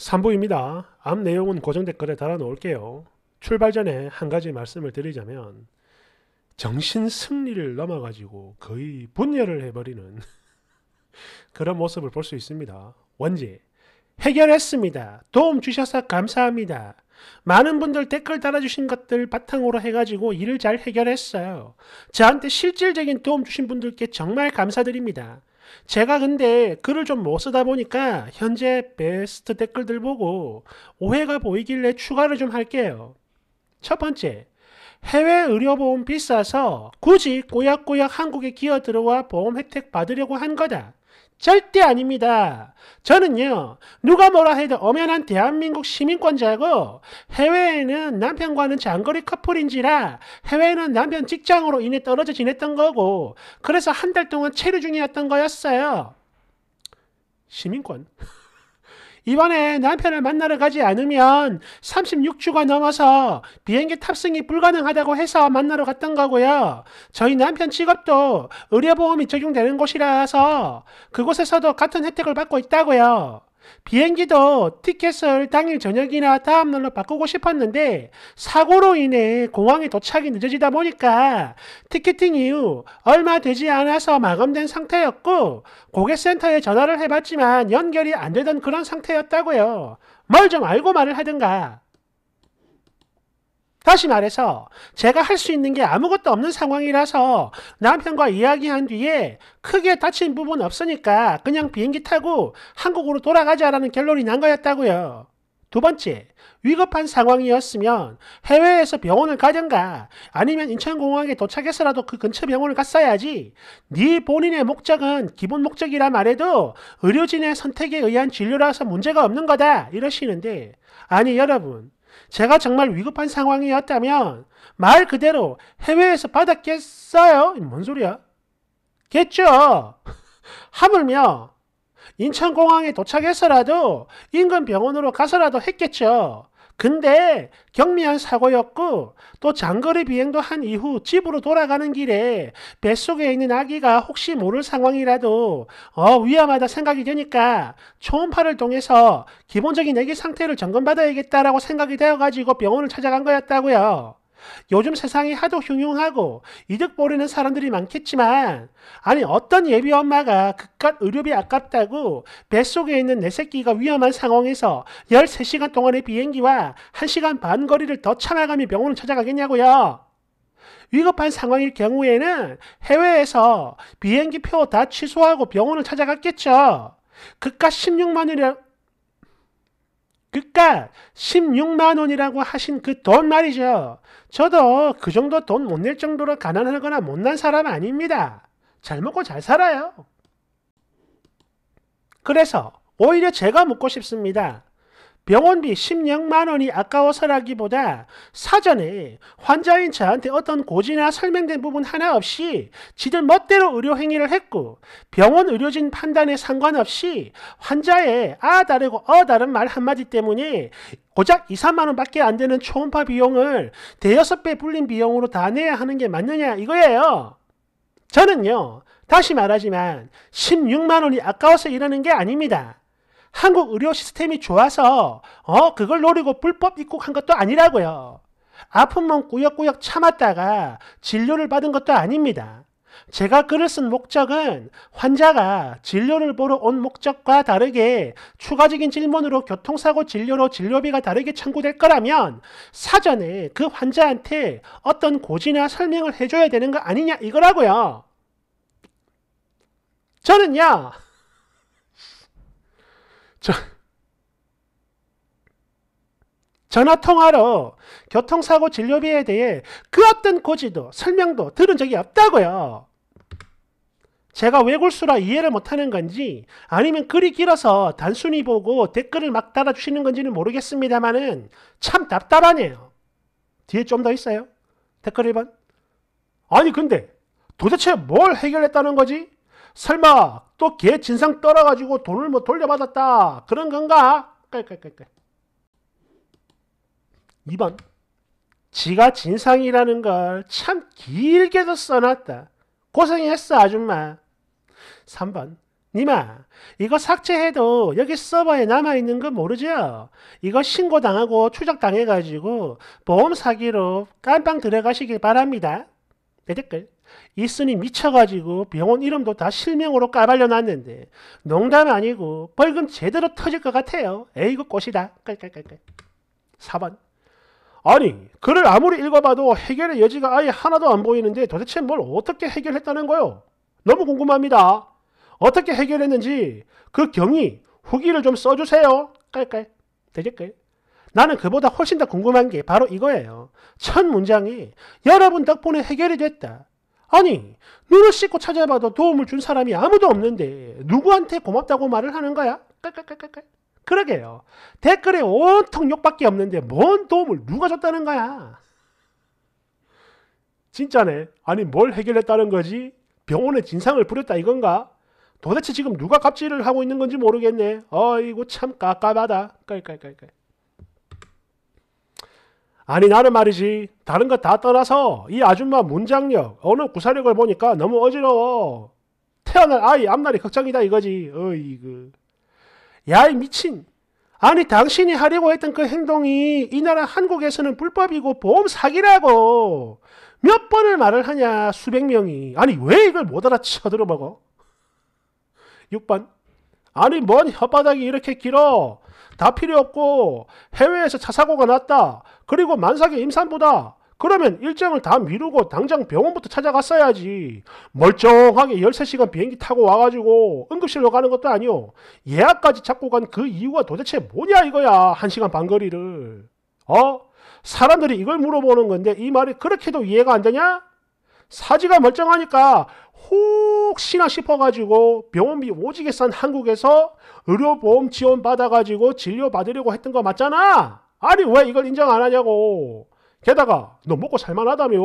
3부입니다. 앞 내용은 고정 댓글에 달아놓을게요. 출발 전에 한 가지 말씀을 드리자면 정신 승리를 넘어가지고 거의 분열을 해버리는 그런 모습을 볼 수 있습니다. 원지 해결했습니다. 도움 주셔서 감사합니다. 많은 분들 댓글 달아주신 것들 바탕으로 해가지고 일을 잘 해결했어요. 저한테 실질적인 도움 주신 분들께 정말 감사드립니다. 제가 근데 글을 좀 못 쓰다 보니까 현재 베스트 댓글들 보고 오해가 보이길래 추가를 좀 할게요. 첫 번째, 해외 의료보험 비싸서 굳이 꼬약꼬약 한국에 기어 들어와 보험 혜택 받으려고 한 거다. 절대 아닙니다. 저는요, 누가 뭐라 해도 엄연한 대한민국 시민권자고, 해외에는 남편과는 장거리 커플인지라, 해외에는 남편 직장으로 인해 떨어져 지냈던 거고, 그래서 한 달 동안 체류 중이었던 거였어요. 시민권? 이번에 남편을 만나러 가지 않으면 36주가 넘어서 비행기 탑승이 불가능하다고 해서 만나러 갔던 거고요. 저희 남편 직업도 의료보험이 적용되는 곳이라서 그곳에서도 같은 혜택을 받고 있다고요. 비행기도 티켓을 당일 저녁이나 다음날로 바꾸고 싶었는데 사고로 인해 공항에 도착이 늦어지다 보니까 티켓팅 이후 얼마 되지 않아서 마감된 상태였고 고객센터에 전화를 해봤지만 연결이 안 되던 그런 상태였다고요. 뭘 좀 알고 말을 하든가. 다시 말해서 제가 할 수 있는 게 아무것도 없는 상황이라서 남편과 이야기한 뒤에 크게 다친 부분 없으니까 그냥 비행기 타고 한국으로 돌아가자라는 결론이 난 거였다고요. 두 번째, 위급한 상황이었으면 해외에서 병원을 가든가 아니면 인천공항에 도착해서라도 그 근처 병원을 갔어야지 네 본인의 목적은 기본 목적이라 말해도 의료진의 선택에 의한 진료라서 문제가 없는 거다 이러시는데 아니 여러분 제가 정말 위급한 상황이었다면 말 그대로 해외에서 받았겠어요? 뭔 소리야? 겠죠. 하물며 인천공항에 도착해서라도 인근 병원으로 가서라도 했겠죠. 근데 경미한 사고였고 또 장거리 비행도 한 이후 집으로 돌아가는 길에 뱃속에 있는 아기가 혹시 모를 상황이라도 어, 위험하다 생각이 되니까 초음파를 통해서 기본적인 애기 상태를 점검받아야겠다라고 생각이 되어가지고 병원을 찾아간 거였다고요. 요즘 세상이 하도 흉흉하고 이득 보려는 사람들이 많겠지만 아니 어떤 예비 엄마가 그깟 의료비 아깝다고 뱃속에 있는 내 새끼가 위험한 상황에서 13시간 동안의 비행기와 1시간 반 거리를 더 참아가며 병원을 찾아가겠냐고요. 위급한 상황일 경우에는 해외에서 비행기 표 다 취소하고 병원을 찾아갔겠죠. 그깟 16만 원이라 그깟 16만 원이라고 하신 그 돈 말이죠. 저도 그 정도 돈 못 낼 정도로 가난하거나 못난 사람 아닙니다. 잘 먹고 잘 살아요. 그래서 오히려 제가 묻고 싶습니다. 병원비 16만 원이 아까워서라기보다 사전에 환자인 저한테 어떤 고지나 설명된 부분 하나 없이 지들 멋대로 의료 행위를 했고 병원 의료진 판단에 상관없이 환자의 아 다르고 어 다른 말 한마디 때문에 고작 2, 3만 원밖에 안 되는 초음파 비용을 대여섯 배 불린 비용으로 다 내야 하는 게 맞느냐 이거예요. 저는요. 다시 말하지만 16만 원이 아까워서 이러는 게 아닙니다. 한국 의료 시스템이 좋아서 어 그걸 노리고 불법 입국한 것도 아니라고요. 아픔만 꾸역꾸역 참았다가 진료를 받은 것도 아닙니다. 제가 글을 쓴 목적은 환자가 진료를 보러 온 목적과 다르게 추가적인 질문으로 교통사고 진료로 진료비가 다르게 청구될 거라면 사전에 그 환자한테 어떤 고지나 설명을 해줘야 되는 거 아니냐 이거라고요. 저는요. 저, 전화통화로 교통사고 진료비에 대해 그 어떤 고지도 설명도 들은 적이 없다고요. 제가 외골수라 이해를 못하는 건지 아니면 글이 길어서 단순히 보고 댓글을 막 달아주시는 건지는 모르겠습니다만은 참 답답하네요. 뒤에 좀 더 있어요. 댓글 1번. 아니 근데 도대체 뭘 해결했다는 거지? 설마 또 걔 진상 떨어가지고 돈을 뭐 돌려받았다 그런 건가? 깔깔깔깔 2번 지가 진상이라는 걸 참 길게도 써놨다. 고생했어 아줌마. 3번 니마 이거 삭제해도 여기 서버에 남아있는 거 모르죠? 이거 신고당하고 추적당해가지고 보험 사기로 깜빵 들어가시길 바랍니다. 애댓글. 이순이 미쳐가지고 병원 이름도 다 실명으로 까발려 놨는데 농담 아니고 벌금 제대로 터질 것 같아요. 에이구 그 꽃이다. 깔깔깔깔. 4번. 아니, 글을 아무리 읽어봐도 해결의 여지가 아예 하나도 안 보이는데 도대체 뭘 어떻게 해결했다는 거요? 너무 궁금합니다. 어떻게 해결했는지 그 경위, 후기를 좀 써주세요. 깔깔. 되겠깔. 나는 그보다 훨씬 더 궁금한 게 바로 이거예요. 첫 문장이 여러분 덕분에 해결이 됐다. 아니, 눈을 씻고 찾아봐도 도움을 준 사람이 아무도 없는데 누구한테 고맙다고 말을 하는 거야? 깔깔깔깔깔. 그러게요. 댓글에 온통 욕밖에 없는데 뭔 도움을 누가 줬다는 거야? 진짜네. 아니, 뭘 해결했다는 거지? 병원에 진상을 부렸다 이건가? 도대체 지금 누가 갑질을 하고 있는 건지 모르겠네. 어이구, 참까까하다 깔깔깔깔. 아니 나는 말이지 다른 거 다 떠나서 이 아줌마 문장력, 어느 구사력을 보니까 너무 어지러워. 태어난 아이 앞날이 걱정이다 이거지. 어이그. 야이 미친. 아니 당신이 하려고 했던 그 행동이 이 나라 한국에서는 불법이고 보험 사기라고 몇 번을 말을 하냐 수백 명이. 아니 왜 이걸 못 알아쳐들어 먹어? 6번. 아니 뭔 혓바닥이 이렇게 길어? 다 필요 없고 해외에서 차 사고가 났다. 그리고 만삭의 임산부다. 그러면 일정을 다 미루고 당장 병원부터 찾아갔어야지. 멀쩡하게 13시간 비행기 타고 와가지고 응급실로 가는 것도 아니오. 예약까지 잡고 간 그 이유가 도대체 뭐냐 이거야. 1시간 반 거리를. 어? 사람들이 이걸 물어보는 건데 이 말이 그렇게도 이해가 안 되냐? 사지가 멀쩡하니까 혹시나 싶어가지고 병원비 오지게 싼 한국에서 의료보험 지원 받아가지고 진료받으려고 했던 거 맞잖아? 아니 왜 이걸 인정 안 하냐고 게다가 너 먹고 살만하다며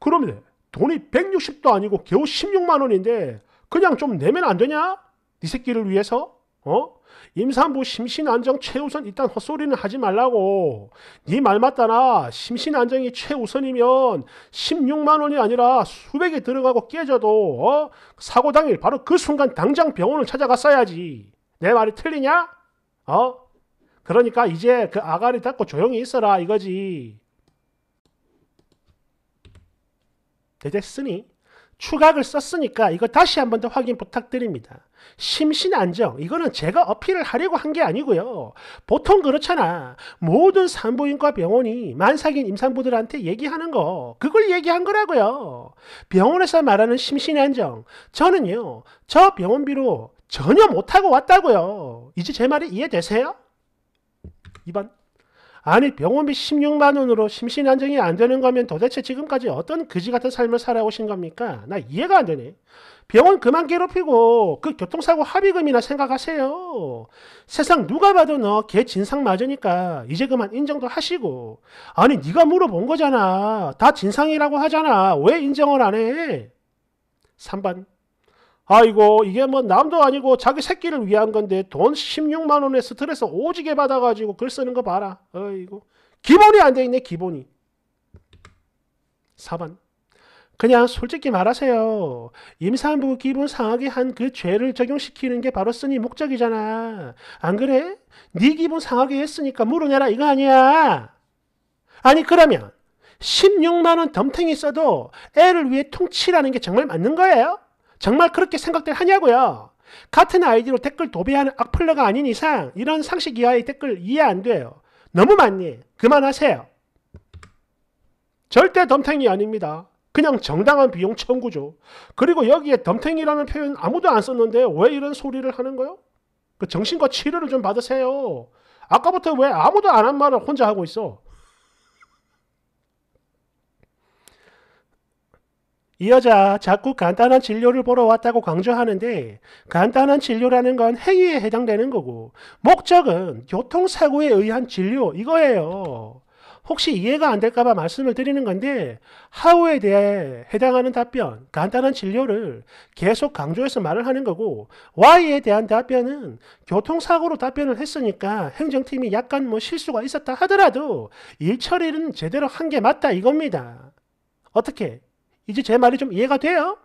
그러면 돈이 160도 아니고 겨우 16만 원인데 그냥 좀 내면 안 되냐? 네 새끼를 위해서? 어? 임산부 심신안정 최우선 일단 헛소리는 하지 말라고. 네 말 맞다나 심신안정이 최우선이면 16만원이 아니라 수백이 들어가고 깨져도 어? 사고 당일 바로 그 순간 당장 병원을 찾아갔어야지. 내 말이 틀리냐? 어? 그러니까 이제 그 아가리 닫고 조용히 있어라 이거지. 대제 쓰니? 추각을 썼으니까 이거 다시 한 번 더 확인 부탁드립니다. 심신 안정 이거는 제가 어필을 하려고 한 게 아니고요. 보통 그렇잖아. 모든 산부인과 병원이 만삭인 임산부들한테 얘기하는 거 그걸 얘기한 거라고요. 병원에서 말하는 심신 안정 저는요. 저 병원비로 전혀 못하고 왔다고요. 이제 제 말이 이해되세요? 2번 아니 병원비 16만 원으로 심신 안정이 안 되는 거면 도대체 지금까지 어떤 그지 같은 삶을 살아오신 겁니까? 나 이해가 안 되네. 병원 그만 괴롭히고 그 교통사고 합의금이나 생각하세요. 세상 누가 봐도 너 개 진상 맞으니까 이제 그만 인정도 하시고 아니 네가 물어본 거잖아. 다 진상이라고 하잖아. 왜 인정을 안 해? 3번 아이고 이게 뭐 남도 아니고 자기 새끼를 위한 건데 돈 16만 원에 스트레스 오지게 받아가지고 글 쓰는 거 봐라. 어이고 기본이 안 돼 있네 기본이. 4번 그냥 솔직히 말하세요. 임산부 기분 상하게 한 그 죄를 적용시키는 게 바로 쓰니 목적이잖아. 안 그래? 네 기분 상하게 했으니까 물어내라 이거 아니야. 아니 그러면 16만 원 덤탱이 써도 애를 위해 통치라는 게 정말 맞는 거예요? 정말 그렇게 생각들 하냐고요. 같은 아이디로 댓글 도배하는 악플러가 아닌 이상 이런 상식 이하의 댓글 이해 안 돼요. 너무 많니? 그만하세요. 절대 덤탱이 아닙니다. 그냥 정당한 비용 청구죠. 그리고 여기에 덤탱이라는 표현 아무도 안 썼는데 왜 이런 소리를 하는 거요? 그 정신과 치료를 좀 받으세요. 아까부터 왜 아무도 안 한 말을 혼자 하고 있어? 이 여자 자꾸 간단한 진료를 보러 왔다고 강조하는데 간단한 진료라는 건 행위에 해당되는 거고 목적은 교통사고에 의한 진료 이거예요. 혹시 이해가 안 될까봐 말씀을 드리는 건데 하우에 대해 해당하는 답변, 간단한 진료를 계속 강조해서 말을 하는 거고 Y에 대한 답변은 교통사고로 답변을 했으니까 행정팀이 약간 뭐 실수가 있었다 하더라도 일 처리는 제대로 한 게 맞다 이겁니다. 어떻게? 이제 제 말이 좀 이해가 돼요?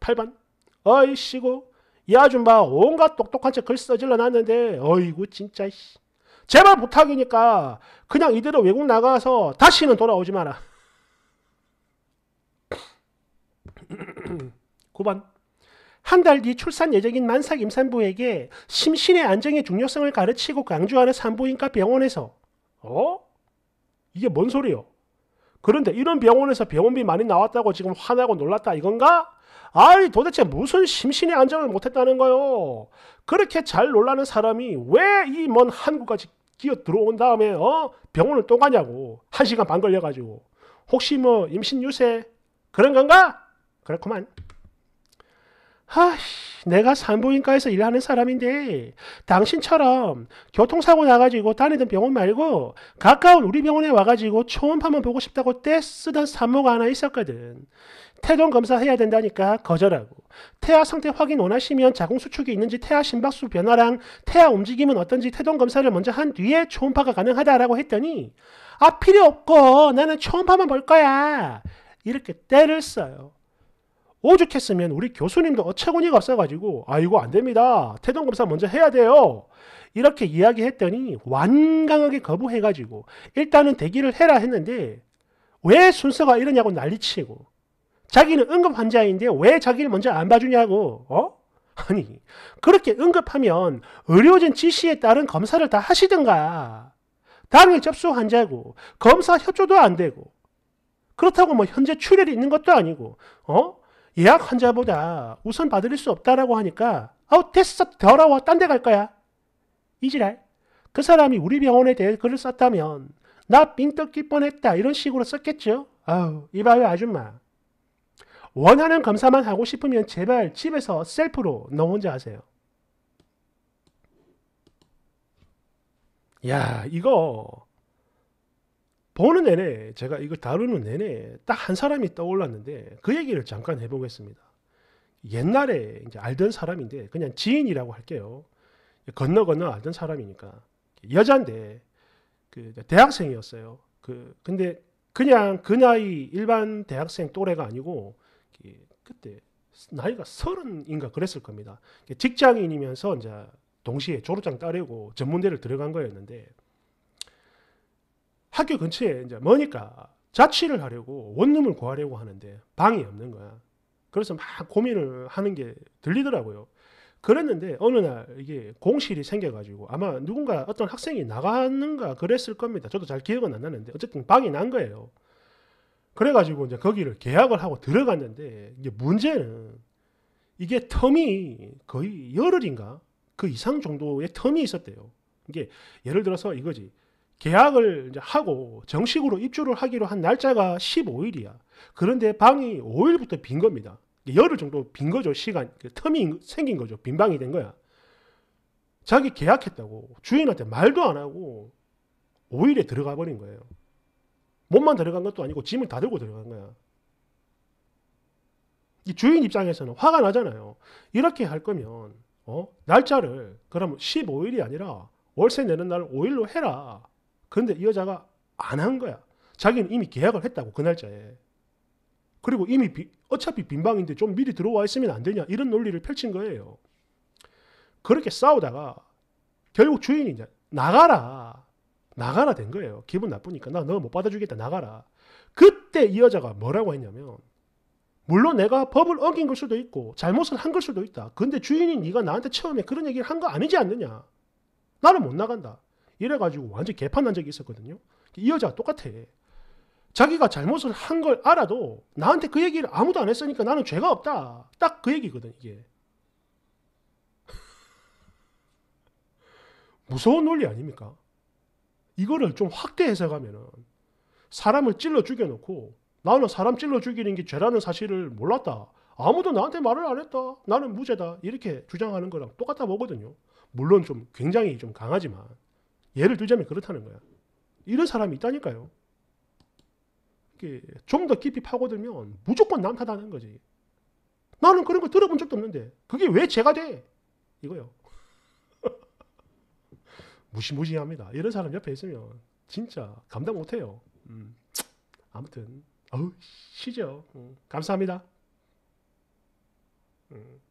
8번 어이씨고 이 아줌마 온갖 똑똑한 책글 써질러 놨는데 어이구 진짜 씨. 제발 부탁이니까 그냥 이대로 외국 나가서 다시는 돌아오지 마라. 9번 한 달 뒤 출산 예정인 만삭 임산부에게 심신의 안정의 중요성을 가르치고 강조하는 산부인과 병원에서 어? 이게 뭔 소리요? 그런데 이런 병원에서 병원비 많이 나왔다고 지금 화나고 놀랐다 이건가? 아니 도대체 무슨 심신의 안정을 못했다는 거요. 그렇게 잘 놀라는 사람이 왜 이 먼 한국까지 끼어 들어온 다음에 어 병원을 또 가냐고 한 시간 반 걸려가지고 혹시 뭐 임신 유세 그런 건가? 그렇구만. 아씨, 내가 산부인과에서 일하는 사람인데 당신처럼 교통사고 나가지고 다니던 병원 말고 가까운 우리 병원에 와가지고 초음파만 보고 싶다고 떼쓰던 산모가 하나 있었거든. 태동 검사해야 된다니까 거절하고 태아 상태 확인 원하시면 자궁수축이 있는지 태아 심박수 변화랑 태아 움직임은 어떤지 태동 검사를 먼저 한 뒤에 초음파가 가능하다라고 했더니 아 필요 없고 나는 초음파만 볼 거야 이렇게 떼를 써요. 오죽했으면 우리 교수님도 어처구니가 없어가지고 아 이거 안됩니다. 태동검사 먼저 해야 돼요. 이렇게 이야기했더니 완강하게 거부해가지고 일단은 대기를 해라 했는데 왜 순서가 이러냐고 난리치고 자기는 응급 환자인데 왜 자기를 먼저 안 봐주냐고 어? 아니 그렇게 응급하면 의료진 지시에 따른 검사를 다 하시든가 당일 접수 환자고 검사 협조도 안 되고 그렇다고 뭐 현재 출혈이 있는 것도 아니고 어? 예약 환자보다 우선 받을 수 없다라고 하니까 아우 됐어 더러워 딴 데 갈 거야. 이지랄. 그 사람이 우리 병원에 대해 글을 썼다면 나 빙떡길 뻔했다 이런 식으로 썼겠죠. 아우 이봐요 아줌마. 원하는 검사만 하고 싶으면 제발 집에서 셀프로 너 혼자 하세요. 야 이거 보는 내내 제가 이걸 다루는 내내 딱 한 사람이 떠올랐는데 그 얘기를 잠깐 해보겠습니다. 옛날에 이제 알던 사람인데 그냥 지인이라고 할게요. 건너 건너 알던 사람이니까 여자인데 그 대학생이었어요. 그 근데 그냥 그 나이 일반 대학생 또래가 아니고 그 그때 나이가 서른인가 그랬을 겁니다. 그 직장인이면서 이제 동시에 졸업장 따려고 전문대를 들어간 거였는데 학교 근처에 이제 머니까 자취를 하려고 원룸을 구하려고 하는데 방이 없는 거야. 그래서 막 고민을 하는 게 들리더라고요. 그랬는데 어느 날 이게 공실이 생겨가지고 아마 누군가 어떤 학생이 나갔는가 그랬을 겁니다. 저도 잘 기억은 안 나는데 어쨌든 방이 난 거예요. 그래가지고 이제 거기를 계약을 하고 들어갔는데 이게 문제는 이게 텀이 거의 열흘인가 그 이상 정도의 텀이 있었대요. 이게 예를 들어서 이거지 계약을 하고 정식으로 입주를 하기로 한 날짜가 15일이야. 그런데 방이 5일부터 빈 겁니다. 열흘 정도 빈 거죠. 시간 틈이 생긴 거죠. 빈 방이 된 거야. 자기 계약했다고 주인한테 말도 안 하고 5일에 들어가 버린 거예요. 몸만 들어간 것도 아니고 짐을 다 들고 들어간 거야. 이 주인 입장에서는 화가 나잖아요. 이렇게 할 거면 어? 날짜를 그럼 15일이 아니라 월세 내는 날 5일로 해라. 그런데 이 여자가 안 한 거야. 자기는 이미 계약을 했다고 그 날짜에. 그리고 이미 비, 어차피 빈방인데 좀 미리 들어와 있으면 안 되냐 이런 논리를 펼친 거예요. 그렇게 싸우다가 결국 주인이 이제 나가라 나가라 된 거예요. 기분 나쁘니까 나 너 못 받아주겠다 나가라. 그때 이 여자가 뭐라고 했냐면 물론 내가 법을 어긴 걸 수도 있고 잘못을 한 걸 수도 있다. 근데 주인이 네가 나한테 처음에 그런 얘기를 한 거 아니지 않느냐. 나는 못 나간다. 이래가지고 완전 개판난 적이 있었거든요. 이 여자 똑같아. 자기가 잘못을 한 걸 알아도 나한테 그 얘기를 아무도 안 했으니까 나는 죄가 없다. 딱 그 얘기거든, 이게. 무서운 논리 아닙니까? 이거를 좀 확대해서 가면은 사람을 찔러 죽여놓고 나는 사람 찔러 죽이는 게 죄라는 사실을 몰랐다. 아무도 나한테 말을 안 했다. 나는 무죄다. 이렇게 주장하는 거랑 똑같아 보거든요. 물론 좀 굉장히 좀 강하지만 예를 들자면 그렇다는 거야. 이런 사람이 있다니까요. 좀 더 깊이 파고들면 무조건 남탓다는 거지. 나는 그런 거 들어본 적도 없는데 그게 왜제가 돼? 이거요. 무시무시합니다. 이런 사람 옆에 있으면 진짜 감당 못해요. 음. 아무튼 어우 쉬죠. 음. 감사합니다. 음.